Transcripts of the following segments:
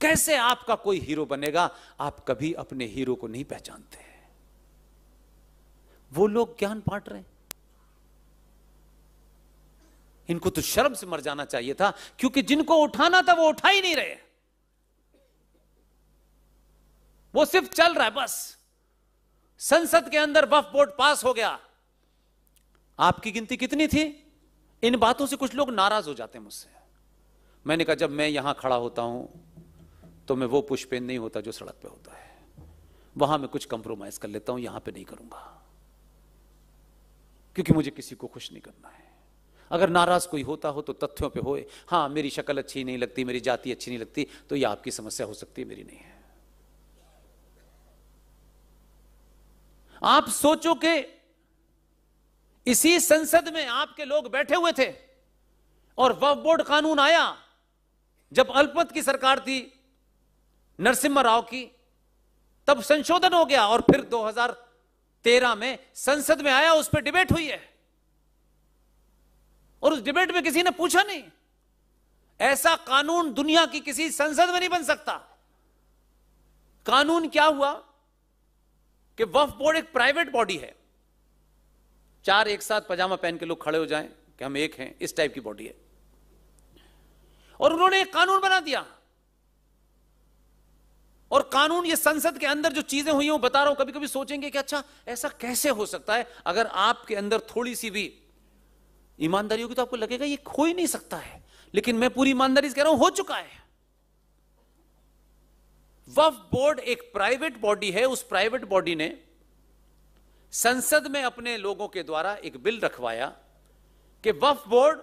कैसे आपका कोई हीरो बनेगा आप कभी अपने हीरो को नहीं पहचानते वो लोग ज्ञान बांट रहे हैं इनको तो शर्म से मर जाना चाहिए था क्योंकि जिनको उठाना था वो उठा ही नहीं रहे वो सिर्फ चल रहा है बस संसद के अंदर वफ बोर्ड पास हो गया आपकी गिनती कितनी थी इन बातों से कुछ लोग नाराज हो जाते हैं मुझसे मैंने कहा जब मैं यहां खड़ा होता हूं तो मैं वो पुष्पेन नहीं होता जो सड़क पे होता है वहां मैं कुछ कंप्रोमाइज कर लेता हूं यहां पे नहीं करूंगा क्योंकि मुझे किसी को खुश नहीं करना है अगर नाराज कोई होता हो तो तथ्यों पे होए हाँ मेरी शक्ल अच्छी नहीं लगती मेरी जाति अच्छी नहीं लगती तो यह आपकी समस्या हो सकती है मेरी नहीं है आप सोचो कि इसी संसद में आपके लोग बैठे हुए थे और वफ बोर्ड कानून आया जब अल्पत की सरकार थी नरसिम्हा राव की तब संशोधन हो गया और फिर 2013 में संसद में आया उस पर डिबेट हुई है और उस डिबेट में किसी ने पूछा नहीं ऐसा कानून दुनिया की किसी संसद में नहीं बन सकता कानून क्या हुआ कि वफ बोर्ड एक प्राइवेट बॉडी है चार एक साथ पजामा पहन के लोग खड़े हो जाएं कि हम एक हैं इस टाइप की बॉडी है और उन्होंने एक कानून बना दिया और कानून ये संसद के अंदर जो चीजें हुई हैं वो बता रहा हूं कभी कभी सोचेंगे कि अच्छा ऐसा कैसे हो सकता है अगर आपके अंदर थोड़ी सी भी ईमानदारी होगी तो आपको लगेगा ये खो ही नहीं सकता है लेकिन मैं पूरी ईमानदारी से कह रहा हूं हो चुका है वफ बोर्ड एक प्राइवेट बॉडी है उस प्राइवेट बॉडी ने संसद में अपने लोगों के द्वारा एक बिल रखवाया कि वफ बोर्ड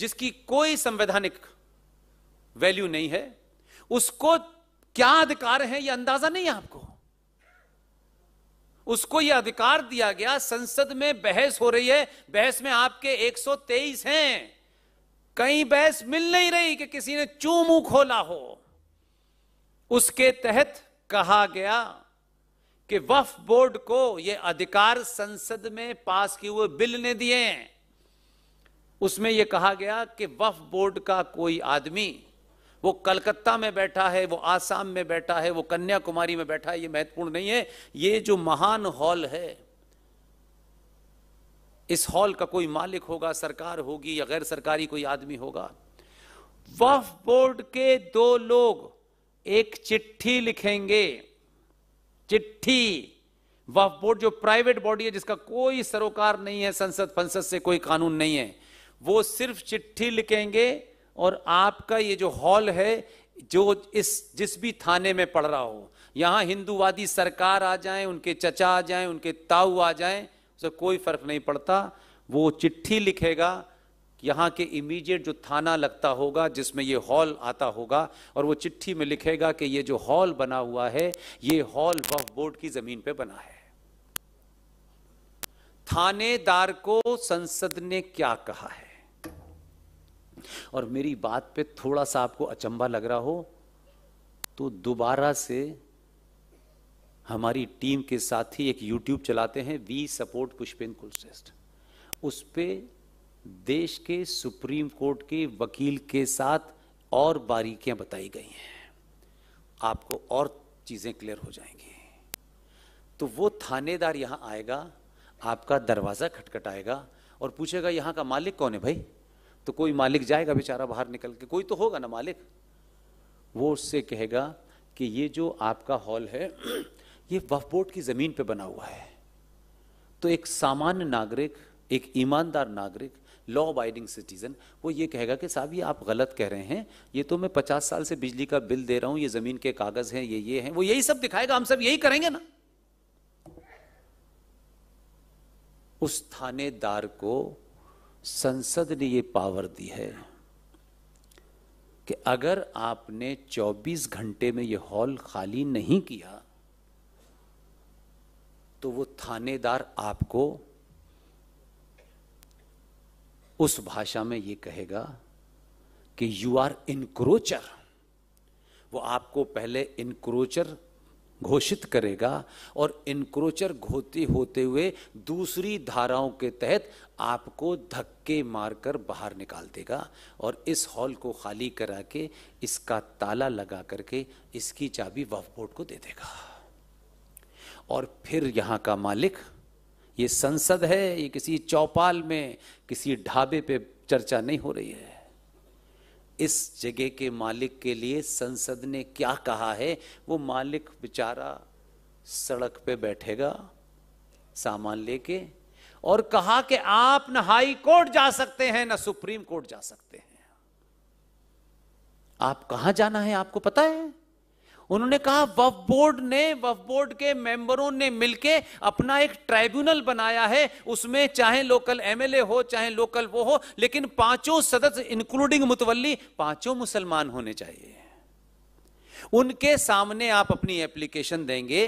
जिसकी कोई संवैधानिक वैल्यू नहीं है उसको क्या अधिकार है यह अंदाजा नहीं है आपको उसको यह अधिकार दिया गया संसद में बहस हो रही है बहस में आपके 123 हैं कहीं बहस मिल नहीं रही कि किसी ने चू मुंह खोला हो उसके तहत कहा गया कि वफ बोर्ड को यह अधिकार संसद में पास किए हुए बिल ने दिए उसमें यह कहा गया कि वफ बोर्ड का कोई आदमी वो कलकत्ता में बैठा है वो आसाम में बैठा है वो कन्याकुमारी में बैठा है ये महत्वपूर्ण नहीं है ये जो महान हॉल है इस हॉल का कोई मालिक होगा सरकार होगी या गैर सरकारी कोई आदमी होगा वफ बोर्ड के दो लोग एक चिट्ठी लिखेंगे चिट्ठी वफ बोर्ड जो प्राइवेट बॉडी है जिसका कोई सरोकार नहीं है संसद फंसद से कोई कानून नहीं है वो सिर्फ चिट्ठी लिखेंगे और आपका ये जो हॉल है जो इस जिस भी थाने में पड़ रहा हो यहां हिंदूवादी सरकार आ जाए उनके चचा आ जाए उनके ताऊ आ जाए उसे कोई फर्क नहीं पड़ता वो चिट्ठी लिखेगा यहाँ के इमीडिएट जो थाना लगता होगा जिसमें ये हॉल आता होगा और वो चिट्ठी में लिखेगा कि ये जो हॉल बना हुआ है ये हॉल वफ बोर्ड की जमीन पे बना है थानेदार को संसद ने क्या कहा है और मेरी बात पे थोड़ा सा आपको अचंबा लग रहा हो तो दोबारा से हमारी टीम के साथ ही एक यूट्यूब चलाते हैं वी सपोर्ट पुष्पेंद्र कुलश्रेष्ठ उस पर देश के सुप्रीम कोर्ट के वकील के साथ और बारीकियां बताई गई हैं आपको और चीज़ें क्लियर हो जाएंगी तो वो थानेदार यहां आएगा आपका दरवाज़ा खटखटाएगा और पूछेगा यहां का मालिक कौन है भाई तो कोई मालिक जाएगा बेचारा बाहर निकल के कोई तो होगा ना मालिक वो उससे कहेगा कि ये जो आपका हॉल है ये वफ बोर्ड की ज़मीन पे बना हुआ है तो एक सामान्य नागरिक एक ईमानदार नागरिक लॉ अबाइडिंग सिटीज़न वो ये कहेगा कि साहब ये आप गलत कह रहे हैं ये तो मैं पचास साल से बिजली का बिल दे रहा हूं ये ज़मीन के कागज़ हैं ये ये हैं वो यही सब दिखाएगा हम सब यही करेंगे ना उस थानेदार को संसद ने ये पावर दी है कि अगर आपने 24 घंटे में ये हॉल खाली नहीं किया तो वो थानेदार आपको उस भाषा में ये कहेगा कि यू आर इनक्रोचर वो आपको पहले इनक्रोचर घोषित करेगा और इनक्रोचर घोते होते हुए दूसरी धाराओं के तहत आपको धक्के मारकर बाहर निकाल देगा और इस हॉल को खाली करा के इसका ताला लगा करके इसकी चाबी वफ बोर्ड को दे देगा और फिर यहाँ का मालिक ये संसद है ये किसी चौपाल में किसी ढाबे पे चर्चा नहीं हो रही है इस जगह के मालिक के लिए संसद ने क्या कहा है वो मालिक बेचारा सड़क पे बैठेगा सामान लेके और कहा कि आप ना हाई कोर्ट जा सकते हैं ना सुप्रीम कोर्ट जा सकते हैं आप कहां जाना है आपको पता है उन्होंने कहा वफ बोर्ड ने वफ बोर्ड के मेंबरों ने मिलकर अपना एक ट्राइब्यूनल बनाया है उसमें चाहे लोकल एमएलए हो चाहे लोकल वो हो लेकिन पांचों सदस्य इंक्लूडिंग मुतवली पांचों मुसलमान होने चाहिए उनके सामने आप अपनी एप्लीकेशन देंगे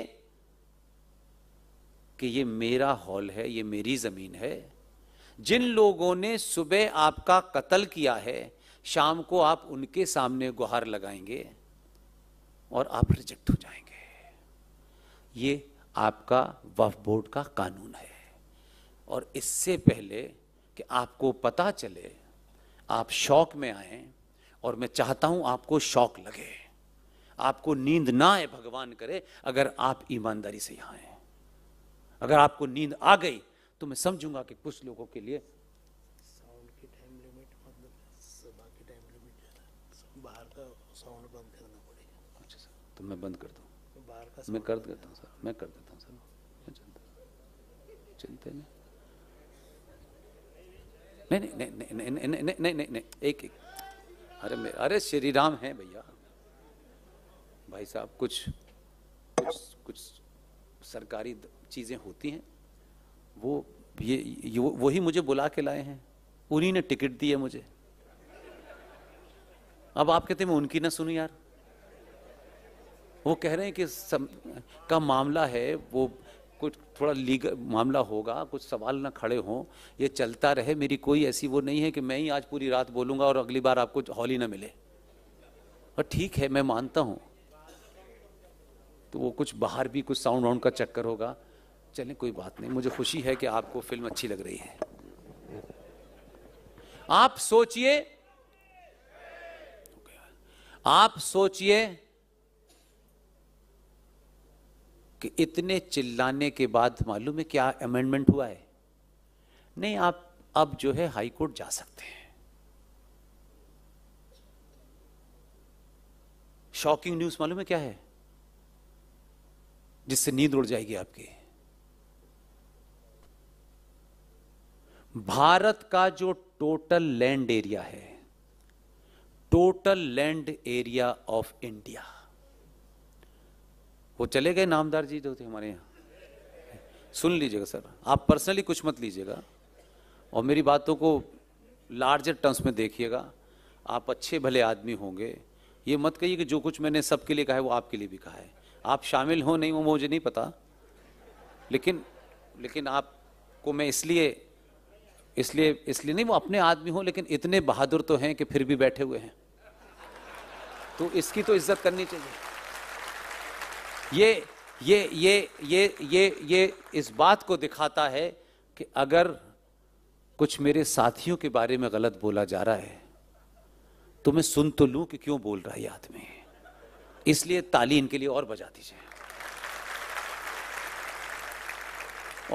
कि ये मेरा हॉल है ये मेरी जमीन है जिन लोगों ने सुबह आपका कत्ल किया है शाम को आप उनके सामने गुहार लगाएंगे और आप रिजेक्ट हो जाएंगे ये आपका वफ बोर्ड का कानून है और इससे पहले कि आपको पता चले आप शौक में आए और मैं चाहता हूं आपको शौक लगे आपको नींद ना आए भगवान करे अगर आप ईमानदारी से यहां आए अगर आपको नींद आ गई तो मैं समझूंगा कि कुछ लोगों के लिए साउंड मतलब बाहर का साउंड बंद करना पड़ेगा अच्छा सर तो मैं बंद करता हूँ मैं कर देता हूँ सर मैं कर देता हूँ सर चिंता नहीं नहीं नहीं नहीं नहीं नहीं नहीं नहीं नहीं नहीं एक एक अरे मैं अरे श्री राम है भैया भाई साहब कुछ कुछ कुछ सरकारी चीज़ें होती हैं वो ये, वही मुझे बुला के लाए हैं उन्हीं ने टिकट दी है मुझे अब आप कहते मैं उनकी ना सुनूं यार वो कह रहे हैं कि सम, का मामला है वो कुछ थोड़ा लीगल मामला होगा कुछ सवाल ना खड़े हों ये चलता रहे मेरी कोई ऐसी वो नहीं है कि मैं ही आज पूरी रात बोलूँगा और अगली बार आपको हॉल ही ना मिले और ठीक है मैं मानता हूँ तो वो कुछ बाहर भी कुछ साउंड वाउंड का चक्कर होगा चलें कोई बात नहीं मुझे खुशी है कि आपको फिल्म अच्छी लग रही है आप सोचिए आप सोचिए कि इतने चिल्लाने के बाद मालूम है क्या अमेंडमेंट हुआ है नहीं आप अब जो है हाई कोर्ट जा सकते हैं शॉकिंग न्यूज मालूम है क्या है जिससे नींद उड़ जाएगी आपकी भारत का जो टोटल लैंड एरिया है total land area of India वो चले गए नामदार जी जो थे हमारे यहाँ सुन लीजिएगा सर आप पर्सनली कुछ मत लीजिएगा और मेरी बातों को लार्जर टर्म्स में देखिएगा आप अच्छे भले आदमी होंगे ये मत कहिए कि जो कुछ मैंने सबके लिए कहा है वो आपके लिए भी कहा है आप शामिल हो नहीं वो मुझे नहीं पता लेकिन लेकिन आपको मैं इसलिए इसलिए इसलिए नहीं वो अपने आदमी हो लेकिन इतने बहादुर तो हैं कि फिर भी बैठे हुए हैं तो इसकी तो इज्जत करनी चाहिए ये ये ये ये ये ये इस बात को दिखाता है कि अगर कुछ मेरे साथियों के बारे में गलत बोला जा रहा है तो मैं सुन तो लूं कि क्यों बोल रहा है ये आदमी इसलिए ताली इनके लिए और बजा दीजिए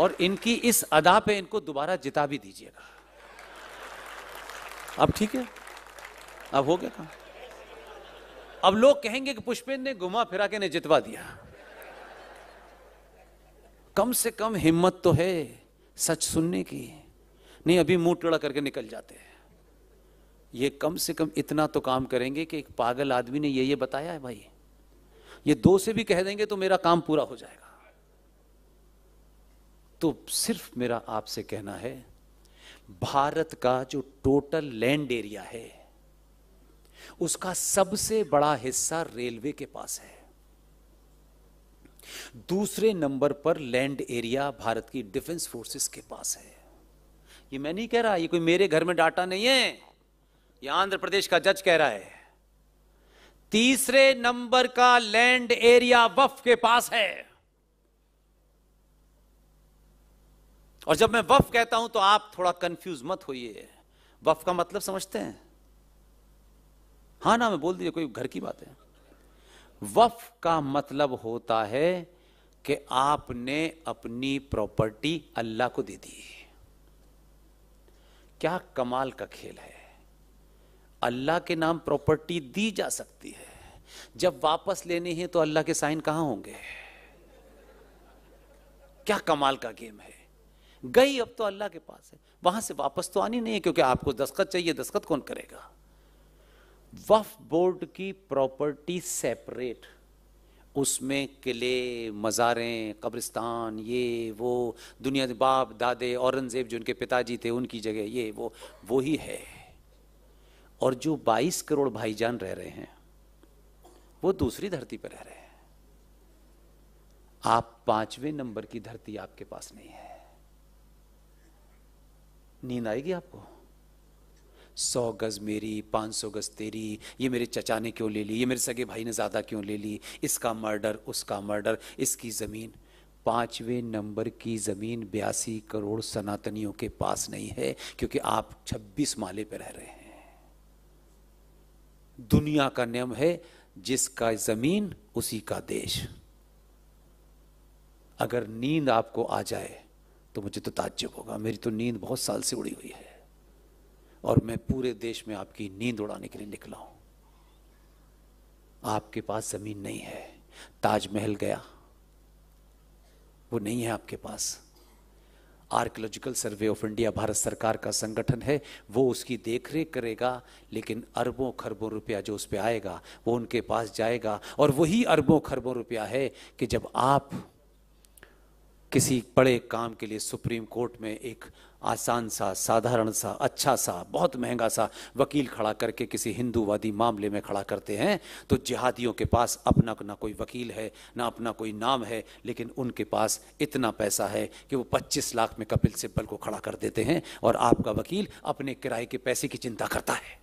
और इनकी इस अदा पे इनको दोबारा जिता भी दीजिएगा अब ठीक है अब हो गया काम अब लोग कहेंगे कि पुष्पेंद्र ने घुमा फिरा के ने जितवा दिया कम से कम हिम्मत तो है सच सुनने की नहीं अभी मुंह टेढ़ा करके निकल जाते हैं ये कम से कम इतना तो काम करेंगे कि एक पागल आदमी ने ये ये बताया है भाई ये दो से भी कह देंगे तो मेरा काम पूरा हो जाएगा तो सिर्फ मेरा आपसे कहना है भारत का जो टोटल लैंड एरिया है उसका सबसे बड़ा हिस्सा रेलवे के पास है दूसरे नंबर पर लैंड एरिया भारत की डिफेंस फोर्सेस के पास है ये मैं नहीं कह रहा ये कोई मेरे घर में डाटा नहीं है ये आंध्र प्रदेश का जज कह रहा है तीसरे नंबर का लैंड एरिया वफ के पास है और जब मैं वफ कहता हूं तो आप थोड़ा कंफ्यूज मत होइए वफ का मतलब समझते हैं हाँ ना मैं बोल दीजिए कोई घर की बात है वफ का मतलब होता है कि आपने अपनी प्रॉपर्टी अल्लाह को दे दी क्या कमाल का खेल है अल्लाह के नाम प्रॉपर्टी दी जा सकती है जब वापस लेनी है तो अल्लाह के साइन कहां होंगे क्या कमाल का गेम है गई अब तो अल्लाह के पास है वहां से वापस तो आनी नहीं है क्योंकि आपको दस्खत चाहिए दस्खत कौन करेगा वफ बोर्ड की प्रॉपर्टी सेपरेट उसमें किले मज़ारें कब्रिस्तान ये वो दुनिया के बाप दादे औरंगज़ेब जो उनके पिताजी थे उनकी जगह ये वो वो ही है और जो 22 करोड़ भाईजान रह रहे हैं वो दूसरी धरती पर रह रहे हैं आप पांचवें नंबर की धरती आपके पास नहीं है नींद आएगी आपको सौ गज़ मेरी पाँच सौ गज़ तेरी ये मेरे चचा ने क्यों ले ली ये मेरे सगे भाई ने ज़्यादा क्यों ले ली इसका मर्डर उसका मर्डर इसकी ज़मीन पाँचवें नंबर की ज़मीन बयासी करोड़ सनातनियों के पास नहीं है क्योंकि आप छब्बीस माले पर रह रहे हैं दुनिया का नियम है जिसका ज़मीन उसी का देश अगर नींद आपको आ जाए तो मुझे तो ताज्जुब होगा मेरी तो नींद बहुत साल से उड़ी हुई है और मैं पूरे देश में आपकी नींद उड़ाने के लिए निकला हूं आपके पास जमीन नहीं है ताजमहल गया वो नहीं है आपके पास archaeological survey of India Bharat सरकार का संगठन है वो उसकी देखरेख करेगा लेकिन अरबों खरबों रुपया जो उस पर आएगा वो उनके पास जाएगा और वही अरबों खरबों रुपया है कि जब आप किसी बड़े काम के लिए सुप्रीम कोर्ट में एक आसान सा साधारण सा अच्छा सा बहुत महंगा सा वकील खड़ा करके किसी हिंदूवादी मामले में खड़ा करते हैं तो जिहादियों के पास अपना ना कोई वकील है ना अपना कोई नाम है लेकिन उनके पास इतना पैसा है कि वो 25 लाख में कपिल सिब्बल को खड़ा कर देते हैं और आपका वकील अपने किराए के पैसे की चिंता करता है